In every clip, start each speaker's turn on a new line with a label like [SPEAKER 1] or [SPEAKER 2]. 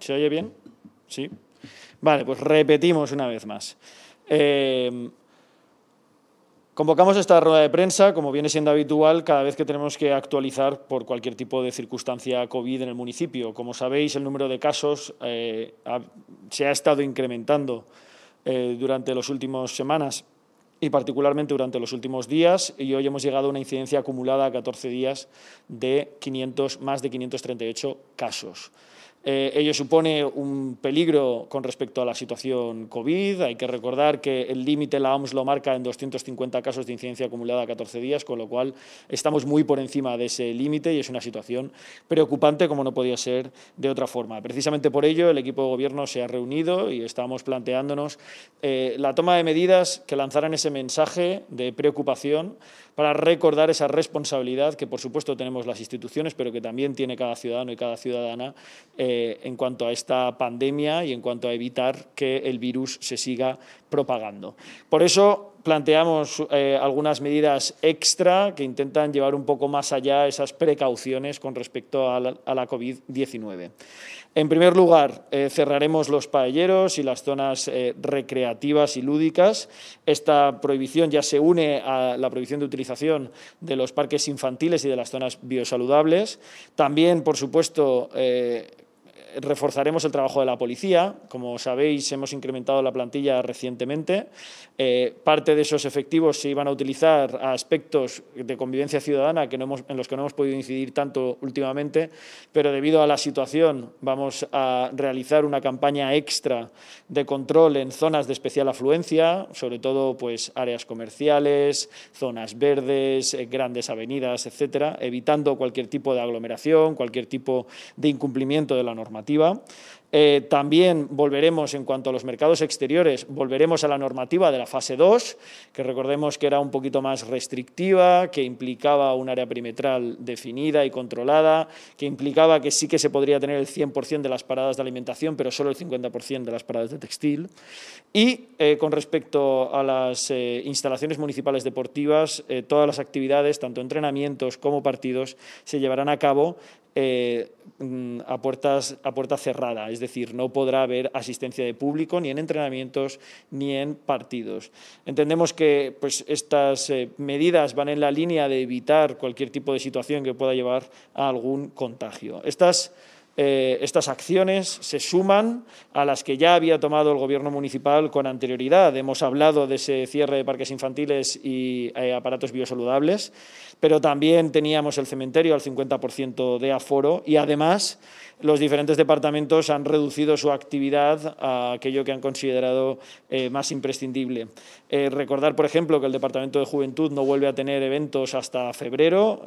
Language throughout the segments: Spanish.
[SPEAKER 1] ¿Se oye bien? Sí. Vale, pues repetimos una vez más. Eh, convocamos esta rueda de prensa, como viene siendo habitual, cada vez que tenemos que actualizar por cualquier tipo de circunstancia COVID en el municipio. Como sabéis, el número de casos eh, se ha estado incrementando eh, durante las últimas semanas y particularmente durante los últimos días y hoy hemos llegado a una incidencia acumulada a 14 días de 500, más de 538 casos. Eh, ello supone un peligro con respecto a la situación COVID. Hay que recordar que el límite la OMS lo marca en 250 casos de incidencia acumulada a 14 días, con lo cual estamos muy por encima de ese límite y es una situación preocupante como no podía ser de otra forma. Precisamente por ello el equipo de gobierno se ha reunido y estamos planteándonos eh, la toma de medidas que lanzaran ese mensaje de preocupación para recordar esa responsabilidad que por supuesto tenemos las instituciones, pero que también tiene cada ciudadano y cada ciudadana. Eh, en cuanto a esta pandemia y en cuanto a evitar que el virus se siga propagando. Por eso planteamos eh, algunas medidas extra que intentan llevar un poco más allá esas precauciones con respecto a la, COVID-19. En primer lugar, eh, cerraremos los paelleros y las zonas eh, recreativas y lúdicas. Esta prohibición ya se une a la prohibición de utilización de los parques infantiles y de las zonas biosaludables. También, por supuesto, reforzaremos el trabajo de la policía. Como sabéis, hemos incrementado la plantilla recientemente. Eh, parte de esos efectivos se iban a utilizar a aspectos de convivencia ciudadana que no hemos, en los que no hemos podido incidir tanto últimamente, pero debido a la situación vamos a realizar una campaña extra de control en zonas de especial afluencia, sobre todo pues, áreas comerciales, zonas verdes, eh, grandes avenidas, etcétera, evitando cualquier tipo de aglomeración, cualquier tipo de incumplimiento de la normativa eh, también volveremos, en cuanto a los mercados exteriores, volveremos a la normativa de la fase 2, que recordemos que era un poquito más restrictiva, que implicaba un área perimetral definida y controlada, que implicaba que sí que se podría tener el 100% de las paradas de alimentación, pero solo el 50% de las paradas de textil. Y eh, con respecto a las eh, instalaciones municipales deportivas, todas las actividades, tanto entrenamientos como partidos, se llevarán a cabo eh, mm, a, puertas, a puerta cerrada, es decir, no podrá haber asistencia de público ni en entrenamientos ni en partidos. Entendemos que pues, estas eh, medidas van en la línea de evitar cualquier tipo de situación que pueda llevar a algún contagio. Estas eh, estas acciones se suman a las que ya había tomado el Gobierno municipal con anterioridad. Hemos hablado de ese cierre de parques infantiles y eh, aparatos biosaludables, pero también teníamos el cementerio al 50% de aforo y, además, los diferentes departamentos han reducido su actividad a aquello que han considerado eh, más imprescindible. recordar, por ejemplo, que el Departamento de Juventud no vuelve a tener eventos hasta febrero,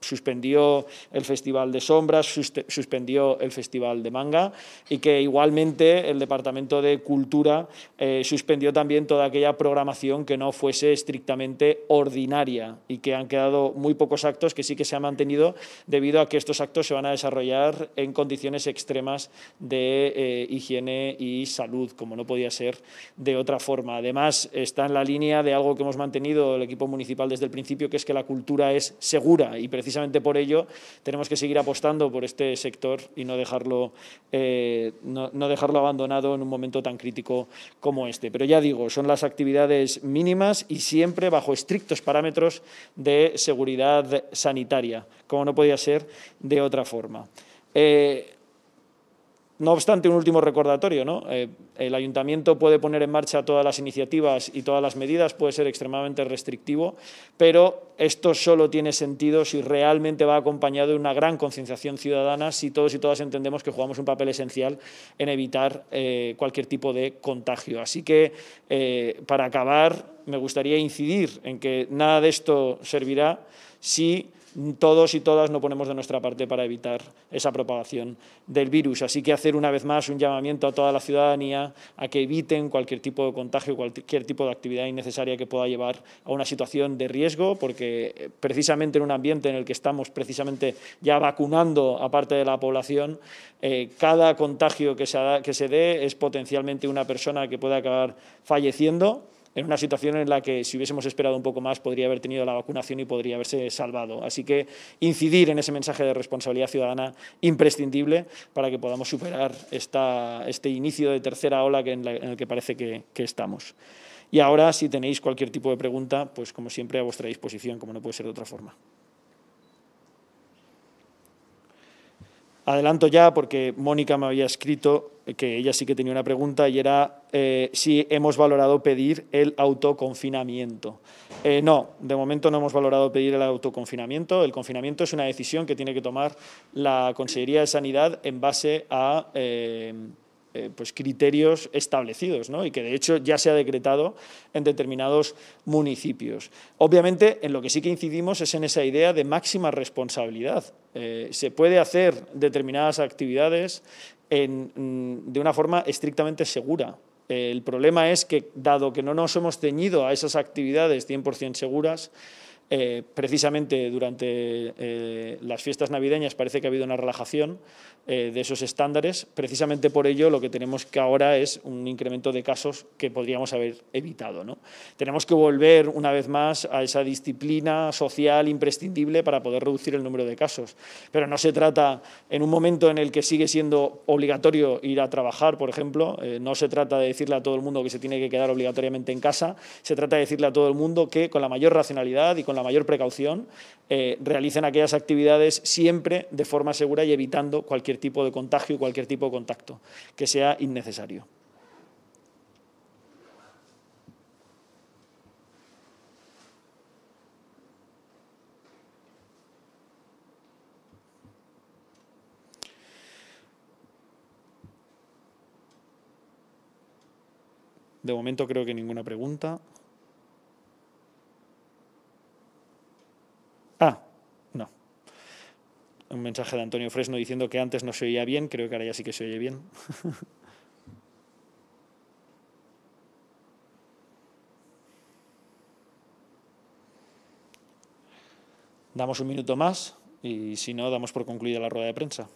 [SPEAKER 1] suspendió el Festival de Sombras, suspendió suspendió el Festival de Manga y que igualmente el Departamento de Cultura eh, suspendió también toda aquella programación que no fuese estrictamente ordinaria y que han quedado muy pocos actos que sí que se han mantenido debido a que estos actos se van a desarrollar en condiciones extremas de eh, higiene y salud, como no podía ser de otra forma. Además, está en la línea de algo que hemos mantenido el equipo municipal desde el principio, que es que la cultura es segura y precisamente por ello tenemos que seguir apostando por este sector y no dejarlo, eh, no, dejarlo abandonado en un momento tan crítico como este. Pero ya digo, son las actividades mínimas y siempre bajo estrictos parámetros de seguridad sanitaria, como no podía ser de otra forma. Eh, no obstante, un último recordatorio, ¿no? Eh, el ayuntamiento puede poner en marcha todas las iniciativas y todas las medidas, puede ser extremadamente restrictivo, pero esto solo tiene sentido si realmente va acompañado de una gran concienciación ciudadana, si todos y todas entendemos que jugamos un papel esencial en evitar eh, cualquier tipo de contagio. Así que, eh, para acabar, me gustaría incidir en que nada de esto servirá si todos y todas no ponemos de nuestra parte para evitar esa propagación del virus. Así que hacer una vez más un llamamiento a toda la ciudadanía a que eviten cualquier tipo de contagio, cualquier tipo de actividad innecesaria que pueda llevar a una situación de riesgo, porque eh, precisamente en un ambiente en el que estamos precisamente ya vacunando a parte de la población, eh, cada contagio que se, que se dé es potencialmente una persona que puede acabar falleciendo en una situación en la que si hubiésemos esperado un poco más podría haber tenido la vacunación y podría haberse salvado. Así que incidir en ese mensaje de responsabilidad ciudadana imprescindible para que podamos superar esta, este inicio de tercera ola en, el que parece que estamos. Y ahora, si tenéis cualquier tipo de pregunta, pues como siempre a vuestra disposición, como no puede ser de otra forma. Adelanto ya porque Mónica me había escrito que ella sí que tenía una pregunta y era eh, si hemos valorado pedir el autoconfinamiento. Eh, no, de momento no hemos valorado pedir el autoconfinamiento. El confinamiento es una decisión que tiene que tomar la Consejería de Sanidad en base a... Eh, pues, criterios establecidos ¿no? y que de hecho ya se ha decretado en determinados municipios. Obviamente, en lo que sí que incidimos es en esa idea de máxima responsabilidad. se puede hacer determinadas actividades mm, de una forma estrictamente segura, el problema es que, dado que no nos hemos ceñido a esas actividades 100% seguras, eh, precisamente durante eh, las fiestas navideñas parece que ha habido una relajación eh, de esos estándares. Precisamente por ello lo que tenemos que ahora es un incremento de casos que podríamos haber evitado. ¿no? Tenemos que volver una vez más a esa disciplina social imprescindible para poder reducir el número de casos. Pero no se trata, en un momento en el que sigue siendo obligatorio ir a trabajar, por ejemplo, no se trata de decirle a todo el mundo que se tiene que quedar obligatoriamente en casa, se trata de decirle a todo el mundo que con la mayor racionalidad y con la la mayor precaución, eh, realicen aquellas actividades siempre de forma segura y evitando cualquier tipo de contagio y cualquier tipo de contacto que sea innecesario. De momento creo que ninguna pregunta. Ah, no. Un mensaje de Antonio Fresno diciendo que antes no se oía bien, creo que ahora ya sí que se oye bien. damos un minuto más y si no, damos por concluida la rueda de prensa.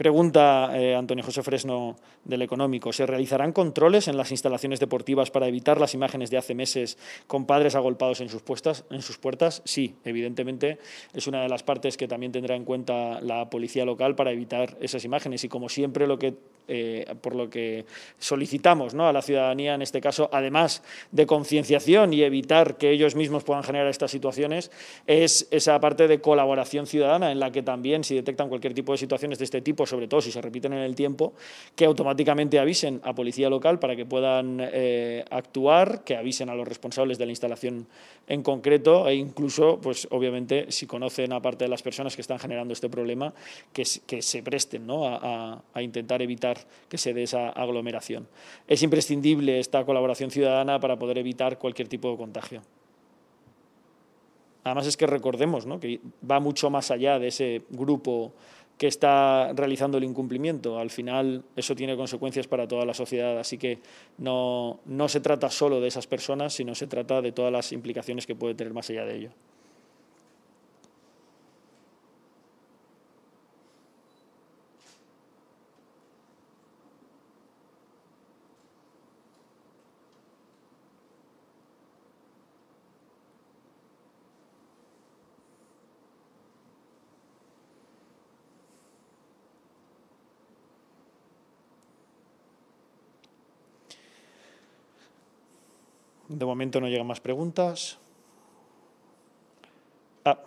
[SPEAKER 1] Pregunta eh, Antonio José Fresno del Económico. ¿Se realizarán controles en las instalaciones deportivas para evitar las imágenes de hace meses con padres agolpados en sus, en sus puertas? Sí, evidentemente es una de las partes que también tendrá en cuenta la policía local para evitar esas imágenes. Y como siempre, lo que eh, por lo que solicitamos a la ciudadanía, en este caso, además de concienciación y evitar que ellos mismos puedan generar estas situaciones, es esa parte de colaboración ciudadana en la que también, si detectan cualquier tipo de situaciones de este tipo, sobre todo si se repiten en el tiempo, que automáticamente avisen a policía local para que puedan eh, actuar, que avisen a los responsables de la instalación en concreto e incluso, pues obviamente, si conocen a parte de las personas que están generando este problema, que, que se presten a intentar evitar que se dé esa aglomeración. Es imprescindible esta colaboración ciudadana para poder evitar cualquier tipo de contagio. Además es que recordemos que va mucho más allá de ese grupo que está realizando el incumplimiento. Al final eso tiene consecuencias para toda la sociedad, así que no se trata solo de esas personas, sino se trata de todas las implicaciones que puede tener más allá de ello. De momento no llegan más preguntas. Ah.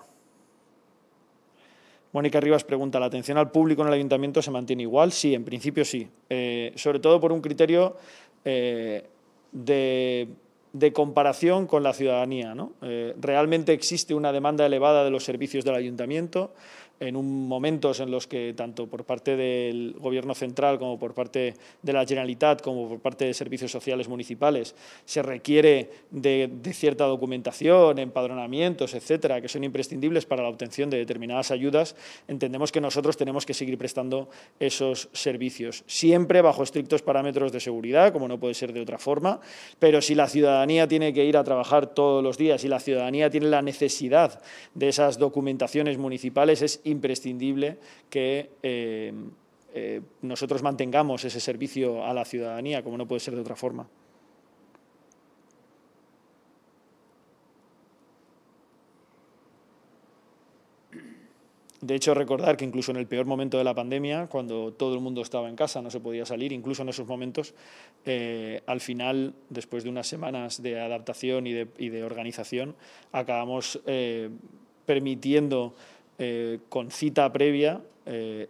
[SPEAKER 1] Mónica Rivas pregunta, ¿la atención al público en el ayuntamiento se mantiene igual? Sí, en principio sí. Eh, sobre todo por un criterio eh, de, comparación con la ciudadanía. ¿no? Eh, realmente existe una demanda elevada de los servicios del ayuntamiento en un momentos en los que tanto por parte del Gobierno central como por parte de la Generalitat como por parte de servicios sociales municipales se requiere de, cierta documentación, empadronamientos, etcétera, que son imprescindibles para la obtención de determinadas ayudas, entendemos que nosotros tenemos que seguir prestando esos servicios, siempre bajo estrictos parámetros de seguridad, como no puede ser de otra forma, pero si la ciudadanía tiene que ir a trabajar todos los días y la ciudadanía tiene la necesidad de esas documentaciones municipales, es imprescindible que eh, eh, nosotros mantengamos ese servicio a la ciudadanía, como no puede ser de otra forma. De hecho, recordar que incluso en el peor momento de la pandemia, cuando todo el mundo estaba en casa, no se podía salir, incluso en esos momentos, eh, al final, después de unas semanas de adaptación y de, organización, acabamos permitiendo eh, con cita previa eh,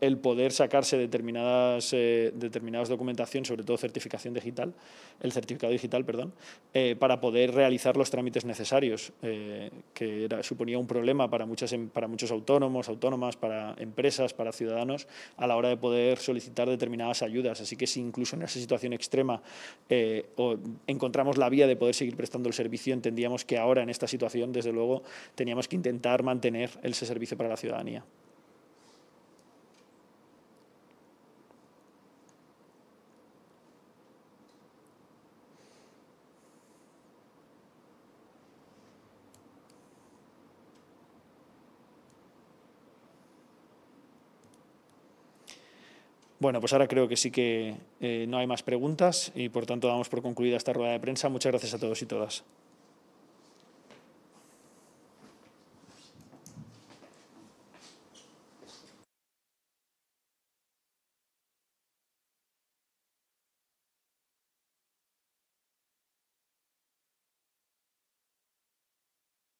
[SPEAKER 1] el, poder sacarse determinadas, documentaciones, eh, determinadas documentación, sobre todo certificación digital, el certificado digital, perdón, eh, para poder realizar los trámites necesarios, que suponía un problema em, para, muchos autónomos, autónomas, para empresas, para ciudadanos, a la hora de poder solicitar determinadas ayudas. Así que si incluso en esa situación extrema encontramos la vía de poder seguir prestando el servicio, entendíamos que ahora en esta situación, desde luego, teníamos que intentar mantener ese servicio para la ciudadanía. Bueno, pues ahora creo que sí que eh, no hay más preguntas y por tanto damos por concluida esta rueda de prensa. Muchas gracias a todos y todas.